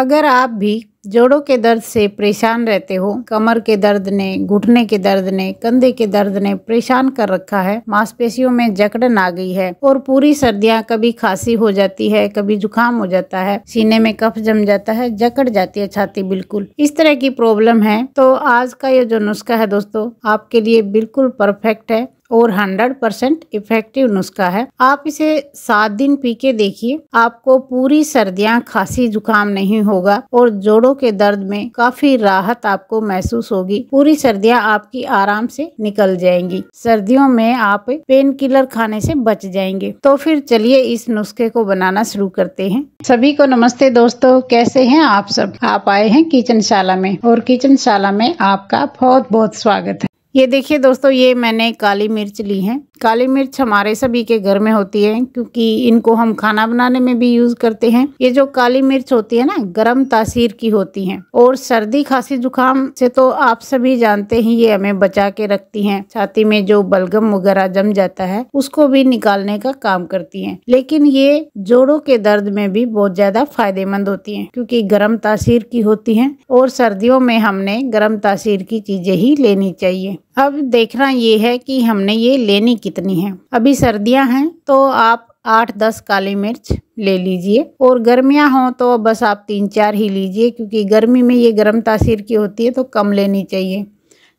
अगर आप भी जोड़ों के दर्द से परेशान रहते हो कमर के दर्द ने घुटने के दर्द ने कंधे के दर्द ने परेशान कर रखा है मांसपेशियों में जकड़न आ गई है और पूरी सर्दियां कभी खांसी हो जाती है कभी जुकाम हो जाता है सीने में कफ जम जाता है जकड़ जाती है छाती बिल्कुल इस तरह की प्रॉब्लम है तो आज का ये जो नुस्खा है दोस्तों आपके लिए बिल्कुल परफेक्ट है और 100 परसेंट इफेक्टिव नुस्खा है आप इसे सात दिन पी के देखिए आपको पूरी सर्दियां खांसी जुकाम नहीं होगा और जोड़ों घुटनों के दर्द में काफी राहत आपको महसूस होगी पूरी सर्दियां आपकी आराम से निकल जाएंगी सर्दियों में आप पेन किलर खाने से बच जाएंगे तो फिर चलिए इस नुस्खे को बनाना शुरू करते हैं सभी को नमस्ते दोस्तों कैसे हैं आप सब आप आए हैं किचन शाला में और किचन शाला में आपका बहुत बहुत स्वागत है ये देखिए दोस्तों ये मैंने काली मिर्च ली है काली मिर्च हमारे सभी के घर में होती है क्योंकि इनको हम खाना बनाने में भी यूज करते हैं ये जो काली मिर्च होती है ना गर्म तासीर की होती है और सर्दी खांसी जुकाम से तो आप सभी जानते हैं ये हमें बचा के रखती है छाती में जो बलगम वगैरह जम जाता है उसको भी निकालने का काम करती है लेकिन ये जोड़ों के दर्द में भी बहुत ज्यादा फायदेमंद होती है क्योंकि गर्म तासीर की होती है और सर्दियों में हमने गर्म तासीर की चीजें ही लेनी चाहिए अब देखना ये है कि हमने ये लेनी कितनी है अभी सर्दियां हैं तो आप आठ दस काली मिर्च ले लीजिए और गर्मियां हों तो बस आप तीन चार ही लीजिए क्योंकि गर्मी में ये गर्म तासीर की होती है तो कम लेनी चाहिए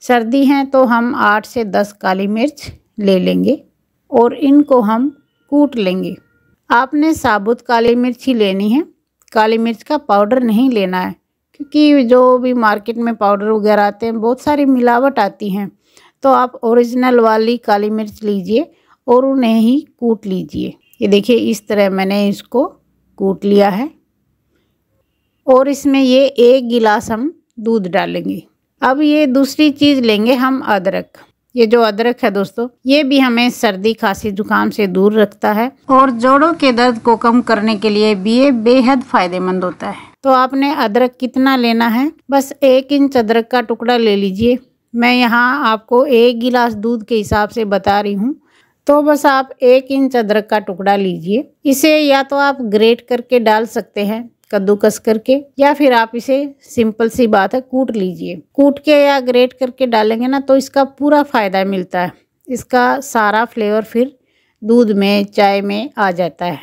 सर्दी हैं तो हम आठ से दस काली मिर्च ले लेंगे और इनको हम कूट लेंगे आपने साबुत काली मिर्च ही लेनी है काली मिर्च का पाउडर नहीं लेना है क्योंकि जो भी मार्केट में पाउडर वगैरह आते हैं बहुत सारी मिलावट आती हैं तो आप ओरिजिनल वाली काली मिर्च लीजिए और उन्हें ही कूट लीजिए ये देखिए इस तरह मैंने इसको कूट लिया है और इसमें ये एक गिलास हम दूध डालेंगे अब ये दूसरी चीज़ लेंगे हम अदरक ये जो अदरक है दोस्तों ये भी हमें सर्दी खांसी जुकाम से दूर रखता है और जोड़ों के दर्द को कम करने के लिए भी ये बेहद फायदेमंद होता है तो आपने अदरक कितना लेना है बस एक इंच अदरक का टुकड़ा ले लीजिए मैं यहाँ आपको एक गिलास दूध के हिसाब से बता रही हूँ तो बस आप एक इंच अदरक का टुकड़ा लीजिए इसे या तो आप ग्रेट करके डाल सकते हैं कद्दूकस करके या फिर आप इसे सिंपल सी बात है कूट लीजिए कूट के या ग्रेट करके डालेंगे ना तो इसका पूरा फ़ायदा मिलता है इसका सारा फ्लेवर फिर दूध में चाय में आ जाता है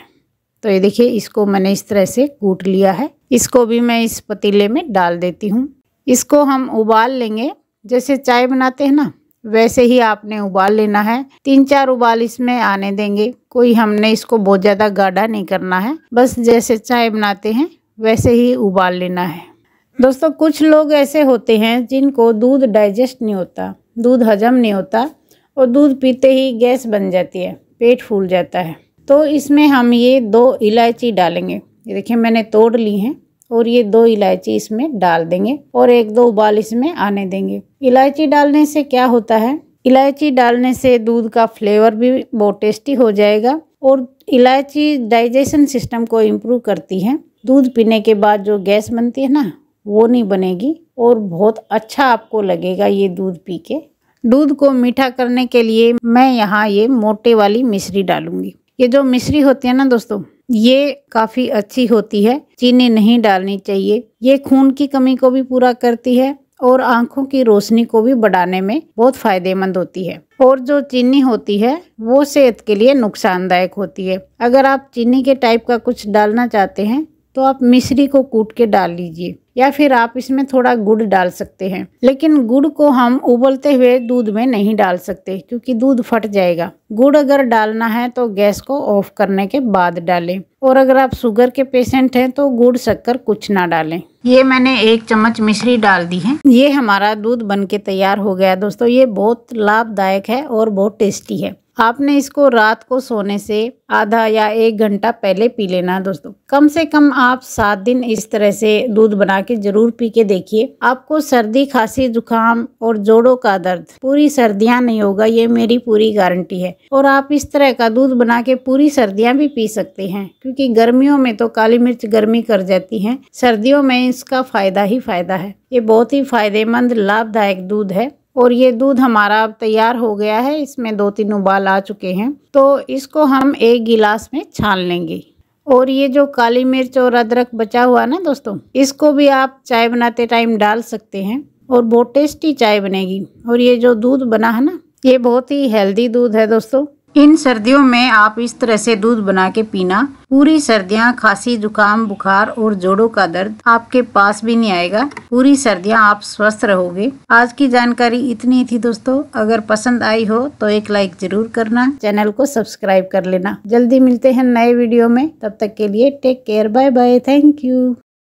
तो ये देखिए इसको मैंने इस तरह से कूट लिया है इसको भी मैं इस पतीले में डाल देती हूँ इसको हम उबाल लेंगे जैसे चाय बनाते हैं ना वैसे ही आपने उबाल लेना है तीन चार उबाल इसमें आने देंगे कोई हमने इसको बहुत ज़्यादा गाढ़ा नहीं करना है बस जैसे चाय बनाते हैं वैसे ही उबाल लेना है दोस्तों कुछ लोग ऐसे होते हैं जिनको दूध डाइजेस्ट नहीं होता दूध हजम नहीं होता और दूध पीते ही गैस बन जाती है पेट फूल जाता है तो इसमें हम ये दो इलायची डालेंगे ये देखिए मैंने तोड़ ली हैं और ये दो इलायची इसमें डाल देंगे और एक दो उबाल इसमें आने देंगे इलायची डालने से क्या होता है इलायची डालने से दूध का फ्लेवर भी बहुत टेस्टी हो जाएगा और इलायची डाइजेशन सिस्टम को इम्प्रूव करती है दूध पीने के बाद जो गैस बनती है ना वो नहीं बनेगी और बहुत अच्छा आपको लगेगा ये दूध पी के दूध को मीठा करने के लिए मैं यहाँ ये मोटे वाली मिश्री डालूंगी ये जो मिश्री होती है ना दोस्तों ये काफ़ी अच्छी होती है चीनी नहीं डालनी चाहिए ये खून की कमी को भी पूरा करती है और आंखों की रोशनी को भी बढ़ाने में बहुत फायदेमंद होती है और जो चीनी होती है वो सेहत के लिए नुकसानदायक होती है अगर आप चीनी के टाइप का कुछ डालना चाहते हैं तो आप मिश्री को कूट के डाल लीजिए या फिर आप इसमें थोड़ा गुड़ डाल सकते हैं लेकिन गुड़ को हम उबलते हुए दूध में नहीं डाल सकते क्योंकि दूध फट जाएगा गुड़ अगर डालना है तो गैस को ऑफ करने के बाद डालें और अगर आप शुगर के पेशेंट हैं तो गुड़ शक्कर कुछ ना डालें ये मैंने एक चम्मच मिश्री डाल दी है ये हमारा दूध बन के तैयार हो गया दोस्तों ये बहुत लाभदायक है और बहुत टेस्टी है आपने इसको रात को सोने से आधा या एक घंटा पहले पी लेना दोस्तों कम से कम आप सात दिन इस तरह से दूध बना के जरूर पी के देखिए आपको सर्दी खांसी जुकाम और जोड़ों का दर्द पूरी सर्दियां नहीं होगा ये मेरी पूरी गारंटी है और आप इस तरह का दूध बना के पूरी सर्दियां भी पी सकते हैं क्योंकि गर्मियों में तो काली मिर्च गर्मी कर जाती है सर्दियों में इसका फायदा ही फायदा है ये बहुत ही फायदेमंद लाभदायक दूध है और ये दूध हमारा अब तैयार हो गया है इसमें दो तीन उबाल आ चुके हैं तो इसको हम एक गिलास में छान लेंगे और ये जो काली मिर्च और अदरक बचा हुआ ना दोस्तों इसको भी आप चाय बनाते टाइम डाल सकते हैं और बहुत टेस्टी चाय बनेगी और ये जो दूध बना है ना ये बहुत ही हेल्दी दूध है दोस्तों इन सर्दियों में आप इस तरह से दूध बना के पीना पूरी सर्दियां खांसी जुकाम बुखार और जोड़ों का दर्द आपके पास भी नहीं आएगा पूरी सर्दियां आप स्वस्थ रहोगे आज की जानकारी इतनी थी दोस्तों अगर पसंद आई हो तो एक लाइक जरूर करना चैनल को सब्सक्राइब कर लेना जल्दी मिलते हैं नए वीडियो में तब तक के लिए take care bye bye thank you